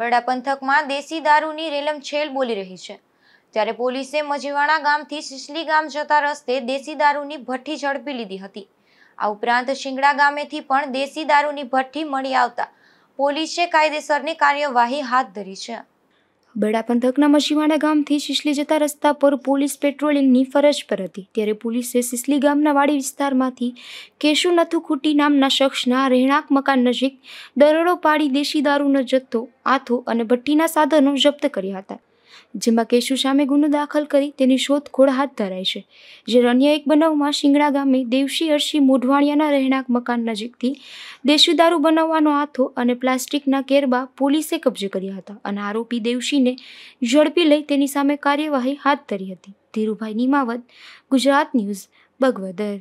બરડા પંથકમાં દેશી દારૂની રેલમછેલ બોલી રહી છે ત્યારે પોલીસે મજીવાણા ગામથી સિસલી ગામ જતા રસ્તે દેશી દારૂની ભઠ્ઠી ઝડપી લીધી હતી આ ઉપરાંત શિંગડા ગામેથી પણ દેશી દારૂની ભઠ્ઠી મળી આવતા પોલીસે કાયદેસરની કાર્યવાહી હાથ ધરી છે બડા પંથકના મસીવાણા ગામથી શિશલી જતા રસ્તા પર પોલીસ પેટ્રોલિંગની ફરજ પર હતી ત્યારે પોલીસે શિશલી ગામના વાડી વિસ્તારમાંથી કેશુ નથુખુટી નામના શખ્સના રહેણાંક મકાન નજીક દરોડો પાડી દેશી દારૂનો જથ્થો આથો અને ભઠ્ઠીના સાધનો જપ્ત કર્યા હતા જેમાં કેશુ સામે ગુનો દાખલ કરી તેની શોધખોળ હાથ ધરાઈ છે જે અન્ય એક બનાવમાં શિંગડા ગામે દેવશી હર્ષી મોઢવાણિયાના રહેણાંક મકાન નજીકથી દેશી દારૂ બનાવવાનો હાથો અને પ્લાસ્ટિકના કેરબા પોલીસે કબજે કર્યા હતા અને આરોપી દેવશીને ઝડપી લઈ તેની સામે કાર્યવાહી હાથ ધરી હતી ધીરુભાઈ નિમાવત ગુજરાત ન્યૂઝ બગવદર